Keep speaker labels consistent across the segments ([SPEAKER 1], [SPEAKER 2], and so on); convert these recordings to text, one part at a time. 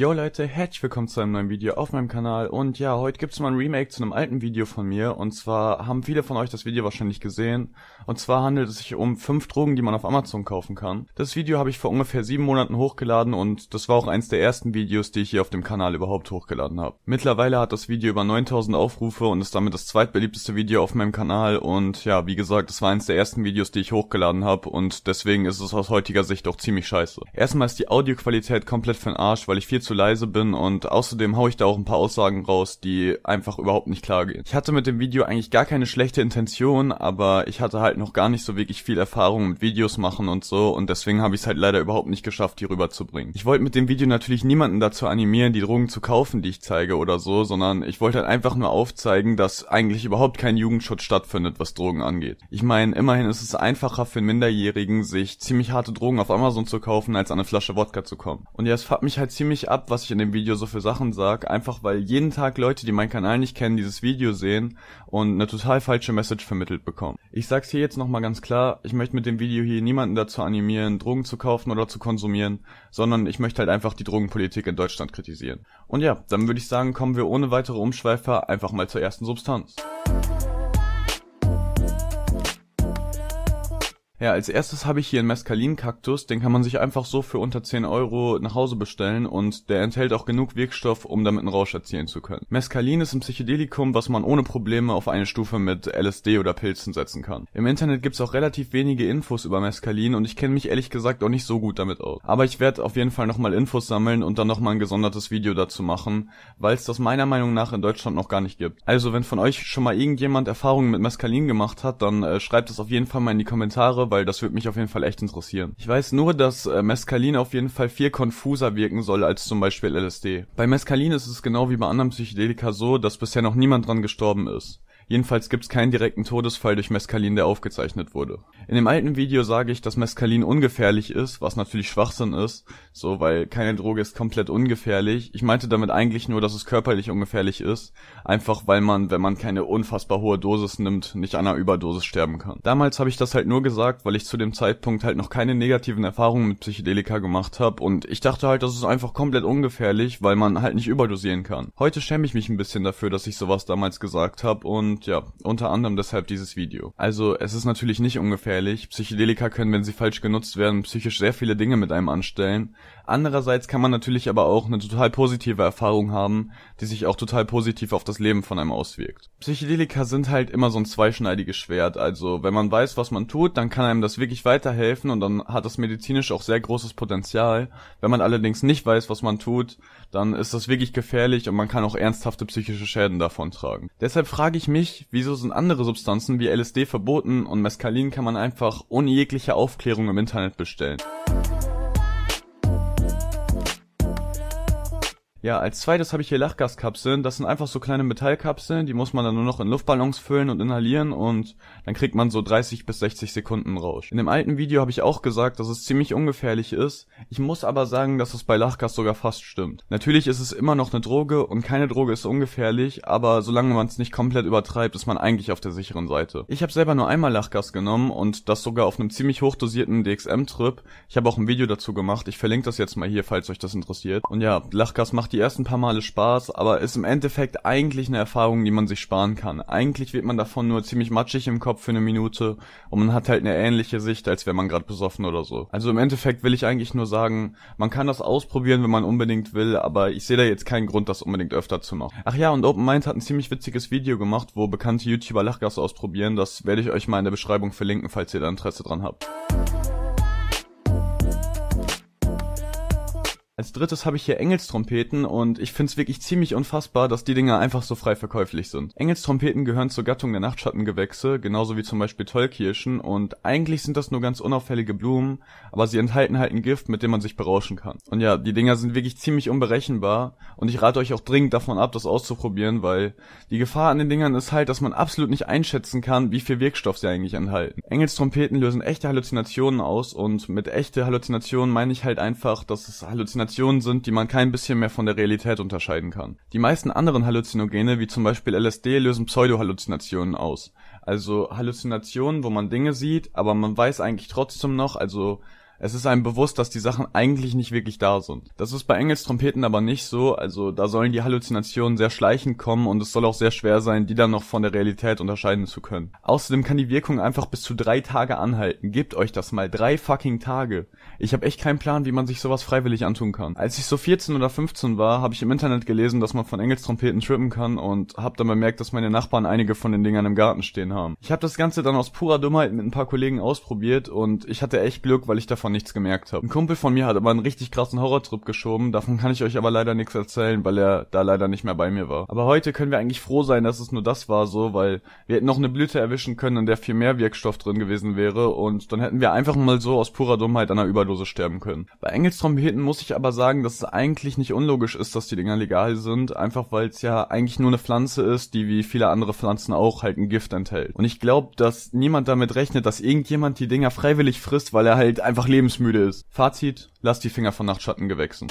[SPEAKER 1] Yo Leute, herzlich willkommen zu einem neuen Video auf meinem Kanal und ja, heute gibt es mal ein Remake zu einem alten Video von mir und zwar haben viele von euch das Video wahrscheinlich gesehen und zwar handelt es sich um 5 Drogen, die man auf Amazon kaufen kann. Das Video habe ich vor ungefähr 7 Monaten hochgeladen und das war auch eins der ersten Videos, die ich hier auf dem Kanal überhaupt hochgeladen habe. Mittlerweile hat das Video über 9000 Aufrufe und ist damit das zweitbeliebteste Video auf meinem Kanal und ja, wie gesagt, das war eins der ersten Videos, die ich hochgeladen habe und deswegen ist es aus heutiger Sicht auch ziemlich scheiße. Erstmal ist die Audioqualität komplett für den Arsch, weil ich viel zu zu leise bin und außerdem hau ich da auch ein paar Aussagen raus, die einfach überhaupt nicht klar gehen. Ich hatte mit dem Video eigentlich gar keine schlechte Intention, aber ich hatte halt noch gar nicht so wirklich viel Erfahrung mit Videos machen und so und deswegen habe ich es halt leider überhaupt nicht geschafft, die rüberzubringen. Ich wollte mit dem Video natürlich niemanden dazu animieren, die Drogen zu kaufen, die ich zeige oder so, sondern ich wollte halt einfach nur aufzeigen, dass eigentlich überhaupt kein Jugendschutz stattfindet, was Drogen angeht. Ich meine, immerhin ist es einfacher für einen Minderjährigen, sich ziemlich harte Drogen auf Amazon zu kaufen, als an eine Flasche Wodka zu kommen. Und ja, es fährt mich halt ziemlich ab, ab, was ich in dem Video so für Sachen sag, einfach weil jeden Tag Leute, die meinen Kanal nicht kennen, dieses Video sehen und eine total falsche Message vermittelt bekommen. Ich sag's hier jetzt nochmal ganz klar, ich möchte mit dem Video hier niemanden dazu animieren, Drogen zu kaufen oder zu konsumieren, sondern ich möchte halt einfach die Drogenpolitik in Deutschland kritisieren. Und ja, dann würde ich sagen, kommen wir ohne weitere Umschweifer einfach mal zur ersten Substanz. Ja, als erstes habe ich hier einen Mescalin-Kaktus, den kann man sich einfach so für unter 10 Euro nach Hause bestellen und der enthält auch genug Wirkstoff, um damit einen Rausch erzielen zu können. Mescalin ist ein Psychedelikum, was man ohne Probleme auf eine Stufe mit LSD oder Pilzen setzen kann. Im Internet gibt es auch relativ wenige Infos über Mescalin und ich kenne mich ehrlich gesagt auch nicht so gut damit aus. Aber ich werde auf jeden Fall nochmal Infos sammeln und dann nochmal ein gesondertes Video dazu machen, weil es das meiner Meinung nach in Deutschland noch gar nicht gibt. Also wenn von euch schon mal irgendjemand Erfahrungen mit Mescalin gemacht hat, dann äh, schreibt es auf jeden Fall mal in die Kommentare, weil das würde mich auf jeden Fall echt interessieren. Ich weiß nur, dass äh, Mescalin auf jeden Fall viel konfuser wirken soll als zum Beispiel LSD. Bei Mescalin ist es genau wie bei anderen Psychedelika so, dass bisher noch niemand dran gestorben ist. Jedenfalls gibt's keinen direkten Todesfall durch Mescalin, der aufgezeichnet wurde. In dem alten Video sage ich, dass Mescalin ungefährlich ist, was natürlich Schwachsinn ist, so weil keine Droge ist komplett ungefährlich. Ich meinte damit eigentlich nur, dass es körperlich ungefährlich ist, einfach weil man, wenn man keine unfassbar hohe Dosis nimmt, nicht an einer Überdosis sterben kann. Damals habe ich das halt nur gesagt, weil ich zu dem Zeitpunkt halt noch keine negativen Erfahrungen mit Psychedelika gemacht habe und ich dachte halt, das ist einfach komplett ungefährlich, weil man halt nicht überdosieren kann. Heute schäme ich mich ein bisschen dafür, dass ich sowas damals gesagt habe und und ja, unter anderem deshalb dieses Video. Also es ist natürlich nicht ungefährlich. Psychedelika können, wenn sie falsch genutzt werden, psychisch sehr viele Dinge mit einem anstellen. Andererseits kann man natürlich aber auch eine total positive Erfahrung haben, die sich auch total positiv auf das Leben von einem auswirkt. Psychedelika sind halt immer so ein zweischneidiges Schwert. Also wenn man weiß, was man tut, dann kann einem das wirklich weiterhelfen und dann hat das medizinisch auch sehr großes Potenzial. Wenn man allerdings nicht weiß, was man tut, dann ist das wirklich gefährlich und man kann auch ernsthafte psychische Schäden davon tragen. Deshalb frage ich mich, mich, wieso sind andere Substanzen wie LSD verboten und Mescalin kann man einfach ohne jegliche Aufklärung im Internet bestellen? Ja, als zweites habe ich hier Lachgaskapseln. Das sind einfach so kleine Metallkapseln, die muss man dann nur noch in Luftballons füllen und inhalieren und dann kriegt man so 30 bis 60 Sekunden Rausch. In dem alten Video habe ich auch gesagt, dass es ziemlich ungefährlich ist. Ich muss aber sagen, dass es bei Lachgas sogar fast stimmt. Natürlich ist es immer noch eine Droge und keine Droge ist ungefährlich, aber solange man es nicht komplett übertreibt, ist man eigentlich auf der sicheren Seite. Ich habe selber nur einmal Lachgas genommen und das sogar auf einem ziemlich hochdosierten DXM-Trip. Ich habe auch ein Video dazu gemacht, ich verlinke das jetzt mal hier, falls euch das interessiert. Und ja, Lachgas macht macht die ersten paar Male Spaß, aber ist im Endeffekt eigentlich eine Erfahrung, die man sich sparen kann. Eigentlich wird man davon nur ziemlich matschig im Kopf für eine Minute und man hat halt eine ähnliche Sicht, als wäre man gerade besoffen oder so. Also im Endeffekt will ich eigentlich nur sagen, man kann das ausprobieren, wenn man unbedingt will, aber ich sehe da jetzt keinen Grund, das unbedingt öfter zu machen. Ach ja, und Open Mind hat ein ziemlich witziges Video gemacht, wo bekannte YouTuber Lachgas ausprobieren. Das werde ich euch mal in der Beschreibung verlinken, falls ihr da Interesse dran habt. Als drittes habe ich hier Engelstrompeten und ich find's wirklich ziemlich unfassbar, dass die Dinger einfach so frei verkäuflich sind. Engelstrompeten gehören zur Gattung der Nachtschattengewächse, genauso wie zum Beispiel Tollkirschen und eigentlich sind das nur ganz unauffällige Blumen, aber sie enthalten halt ein Gift, mit dem man sich berauschen kann. Und ja, die Dinger sind wirklich ziemlich unberechenbar und ich rate euch auch dringend davon ab, das auszuprobieren, weil die Gefahr an den Dingern ist halt, dass man absolut nicht einschätzen kann, wie viel Wirkstoff sie eigentlich enthalten. Engelstrompeten lösen echte Halluzinationen aus und mit echte Halluzinationen meine ich halt einfach, dass es Halluzinationen Informationen sind, die man kein bisschen mehr von der Realität unterscheiden kann. Die meisten anderen Halluzinogene, wie zum Beispiel LSD, lösen Pseudohalluzinationen aus. Also Halluzinationen, wo man Dinge sieht, aber man weiß eigentlich trotzdem noch, also es ist einem bewusst, dass die Sachen eigentlich nicht wirklich da sind. Das ist bei Engels Trompeten aber nicht so, also da sollen die Halluzinationen sehr schleichend kommen und es soll auch sehr schwer sein, die dann noch von der Realität unterscheiden zu können. Außerdem kann die Wirkung einfach bis zu drei Tage anhalten. Gebt euch das mal, drei fucking Tage. Ich habe echt keinen Plan, wie man sich sowas freiwillig antun kann. Als ich so 14 oder 15 war, habe ich im Internet gelesen, dass man von Engels Trompeten trippen kann und habe dann bemerkt, dass meine Nachbarn einige von den Dingern im Garten stehen haben. Ich habe das Ganze dann aus purer Dummheit mit ein paar Kollegen ausprobiert und ich hatte echt Glück, weil ich davon davon nichts gemerkt habe. Ein Kumpel von mir hat aber einen richtig krassen Horrortrip geschoben, davon kann ich euch aber leider nichts erzählen, weil er da leider nicht mehr bei mir war. Aber heute können wir eigentlich froh sein, dass es nur das war so, weil wir hätten noch eine Blüte erwischen können, in der viel mehr Wirkstoff drin gewesen wäre und dann hätten wir einfach mal so aus purer Dummheit an einer Überdose sterben können. Bei Engelstrompeten muss ich aber sagen, dass es eigentlich nicht unlogisch ist, dass die Dinger legal sind, einfach weil es ja eigentlich nur eine Pflanze ist, die wie viele andere Pflanzen auch halt ein Gift enthält. Und ich glaube, dass niemand damit rechnet, dass irgendjemand die Dinger freiwillig frisst, weil er halt einfach Leben lebensmüde ist. Fazit, lasst die Finger von Nachtschatten Nachtschattengewächsen.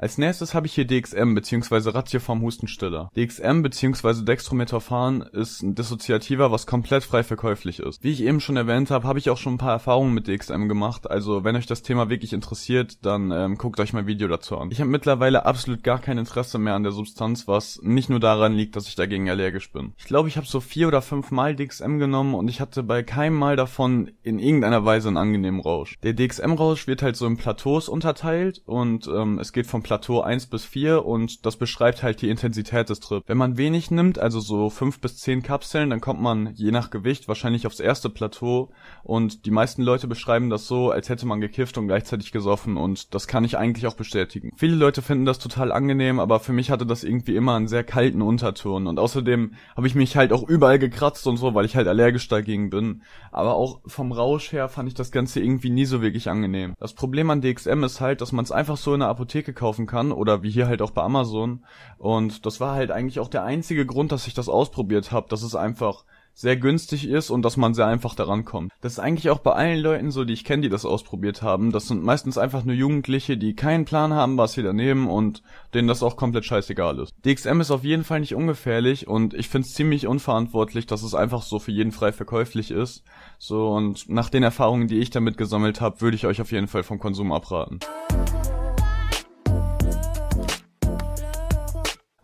[SPEAKER 1] Als nächstes habe ich hier DXM bzw. Ratioform Hustenstiller. DXM bzw. Dextrometaphan ist ein Dissoziativer, was komplett frei verkäuflich ist. Wie ich eben schon erwähnt habe, habe ich auch schon ein paar Erfahrungen mit DXM gemacht, also wenn euch das Thema wirklich interessiert, dann ähm, guckt euch mein Video dazu an. Ich habe mittlerweile absolut gar kein Interesse mehr an der Substanz, was nicht nur daran liegt, dass ich dagegen allergisch bin. Ich glaube, ich habe so vier oder fünf Mal DXM genommen und ich hatte bei keinem Mal davon in irgendeiner Weise einen angenehmen Rausch. Der DXM-Rausch wird halt so in Plateaus unterteilt und ähm, es geht vom Plateau 1 bis 4 und das beschreibt halt die Intensität des Trips. Wenn man wenig nimmt, also so 5 bis 10 Kapseln, dann kommt man je nach Gewicht wahrscheinlich aufs erste Plateau und die meisten Leute beschreiben das so, als hätte man gekifft und gleichzeitig gesoffen und das kann ich eigentlich auch bestätigen. Viele Leute finden das total angenehm, aber für mich hatte das irgendwie immer einen sehr kalten Unterton und außerdem habe ich mich halt auch überall gekratzt und so, weil ich halt allergisch dagegen bin. Aber auch vom Rausch her fand ich das Ganze irgendwie nie so wirklich angenehm. Das Problem an DXM ist halt, dass man es einfach so in der Apotheke kaufen kaufen kann oder wie hier halt auch bei Amazon. Und das war halt eigentlich auch der einzige Grund, dass ich das ausprobiert habe, dass es einfach sehr günstig ist und dass man sehr einfach daran kommt. Das ist eigentlich auch bei allen Leuten so, die ich kenne, die das ausprobiert haben. Das sind meistens einfach nur Jugendliche, die keinen Plan haben, was sie da nehmen und denen das auch komplett scheißegal ist. DXM ist auf jeden Fall nicht ungefährlich und ich finde es ziemlich unverantwortlich, dass es einfach so für jeden frei verkäuflich ist. So und nach den Erfahrungen, die ich damit gesammelt habe, würde ich euch auf jeden Fall vom Konsum abraten.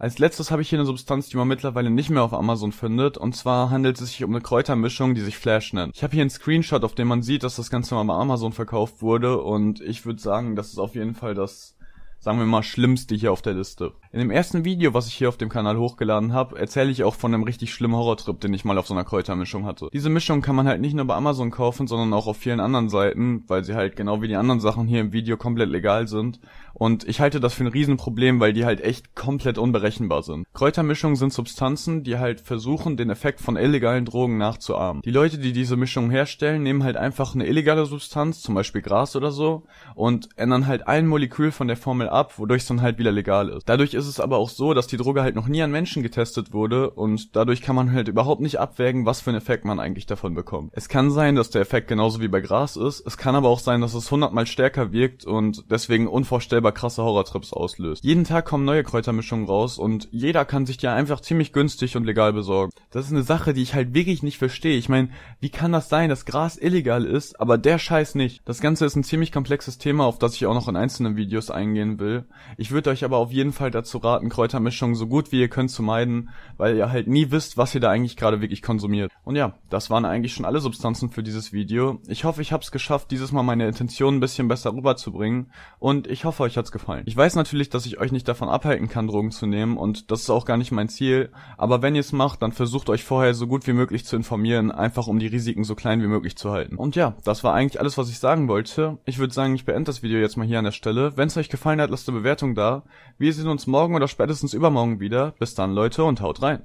[SPEAKER 1] Als letztes habe ich hier eine Substanz, die man mittlerweile nicht mehr auf Amazon findet, und zwar handelt es sich um eine Kräutermischung, die sich Flash nennt. Ich habe hier einen Screenshot, auf dem man sieht, dass das Ganze mal bei Amazon verkauft wurde, und ich würde sagen, das ist auf jeden Fall das sagen wir mal, schlimmste hier auf der Liste. In dem ersten Video, was ich hier auf dem Kanal hochgeladen habe, erzähle ich auch von einem richtig schlimmen Horrortrip, den ich mal auf so einer Kräutermischung hatte. Diese Mischung kann man halt nicht nur bei Amazon kaufen, sondern auch auf vielen anderen Seiten, weil sie halt genau wie die anderen Sachen hier im Video komplett legal sind. Und ich halte das für ein Riesenproblem, weil die halt echt komplett unberechenbar sind. Kräutermischungen sind Substanzen, die halt versuchen, den Effekt von illegalen Drogen nachzuahmen. Die Leute, die diese Mischung herstellen, nehmen halt einfach eine illegale Substanz, zum Beispiel Gras oder so, und ändern halt ein Molekül von der Formel Handel ab, wodurch es dann halt wieder legal ist. Dadurch ist es aber auch so, dass die Droge halt noch nie an Menschen getestet wurde und dadurch kann man halt überhaupt nicht abwägen, was für einen Effekt man eigentlich davon bekommt. Es kann sein, dass der Effekt genauso wie bei Gras ist, es kann aber auch sein, dass es hundertmal stärker wirkt und deswegen unvorstellbar krasse Horrortrips auslöst. Jeden Tag kommen neue Kräutermischungen raus und jeder kann sich die einfach ziemlich günstig und legal besorgen. Das ist eine Sache, die ich halt wirklich nicht verstehe. Ich meine, wie kann das sein, dass Gras illegal ist, aber der Scheiß nicht? Das Ganze ist ein ziemlich komplexes Thema, auf das ich auch noch in einzelnen Videos eingehen will. Ich würde euch aber auf jeden Fall dazu raten, Kräutermischungen so gut wie ihr könnt zu meiden, weil ihr halt nie wisst, was ihr da eigentlich gerade wirklich konsumiert. Und ja, das waren eigentlich schon alle Substanzen für dieses Video. Ich hoffe, ich habe es geschafft, dieses Mal meine Intention ein bisschen besser rüberzubringen und ich hoffe, euch hat's gefallen. Ich weiß natürlich, dass ich euch nicht davon abhalten kann, Drogen zu nehmen und das ist auch gar nicht mein Ziel, aber wenn ihr es macht, dann versucht euch vorher so gut wie möglich zu informieren, einfach um die Risiken so klein wie möglich zu halten. Und ja, das war eigentlich alles, was ich sagen wollte. Ich würde sagen, ich beende das Video jetzt mal hier an der Stelle. Wenn es euch gefallen hat, Mehrwert, lasst eine Bewertung da. Wir sehen uns morgen oder spätestens übermorgen wieder. Bis dann, Leute, und haut rein.